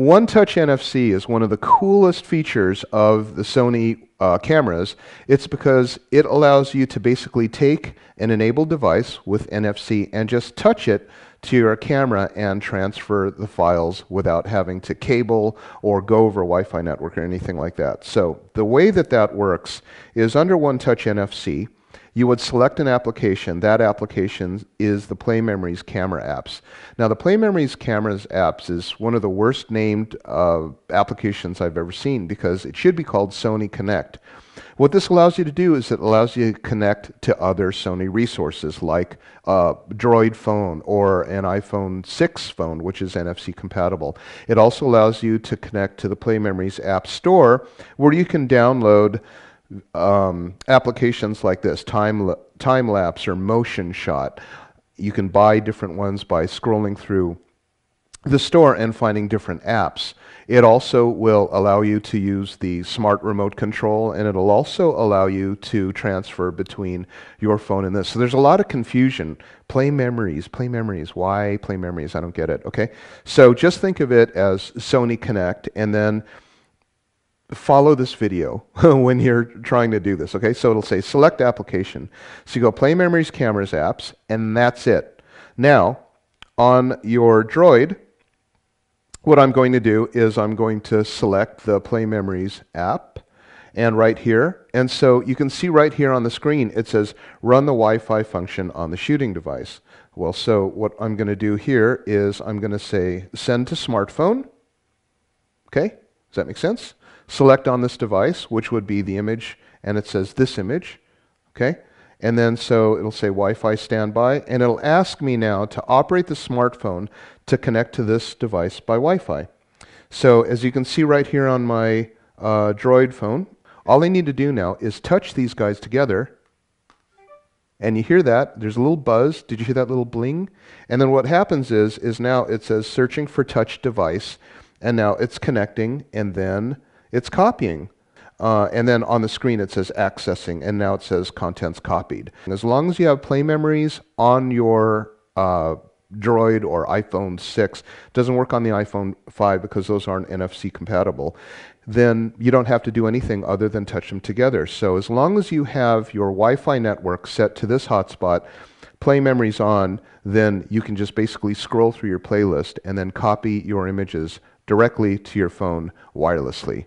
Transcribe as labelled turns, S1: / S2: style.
S1: One Touch NFC is one of the coolest features of the Sony uh, cameras. It's because it allows you to basically take an enabled device with NFC and just touch it to your camera and transfer the files without having to cable or go over Wi-Fi network or anything like that. So the way that that works is under One Touch NFC, you would select an application. That application is the Play Memories Camera Apps. Now, the Play Memories Cameras Apps is one of the worst named uh, applications I've ever seen because it should be called Sony Connect. What this allows you to do is it allows you to connect to other Sony resources like a uh, Droid phone or an iPhone 6 phone, which is NFC compatible. It also allows you to connect to the Play Memories App Store where you can download um, applications like this, time, time lapse or motion shot. You can buy different ones by scrolling through the store and finding different apps. It also will allow you to use the smart remote control and it'll also allow you to transfer between your phone and this. So there's a lot of confusion. Play memories, play memories. Why play memories? I don't get it. Okay. So just think of it as Sony Connect and then follow this video when you're trying to do this, okay? So it'll say select application. So you go play memories, cameras, apps, and that's it. Now, on your Droid, what I'm going to do is I'm going to select the play memories app and right here. And so you can see right here on the screen, it says run the Wi-Fi function on the shooting device. Well, so what I'm going to do here is I'm going to say send to smartphone. Okay, does that make sense? select on this device, which would be the image, and it says this image, okay? And then so it'll say Wi-Fi standby, and it'll ask me now to operate the smartphone to connect to this device by Wi-Fi. So as you can see right here on my uh, Droid phone, all I need to do now is touch these guys together, and you hear that, there's a little buzz, did you hear that little bling? And then what happens is, is now it says searching for touch device, and now it's connecting, and then it's copying. Uh, and then on the screen it says accessing, and now it says contents copied. And as long as you have play memories on your uh, Droid or iPhone 6, doesn't work on the iPhone 5 because those aren't NFC compatible, then you don't have to do anything other than touch them together. So as long as you have your Wi Fi network set to this hotspot, play memories on, then you can just basically scroll through your playlist and then copy your images directly to your phone wirelessly.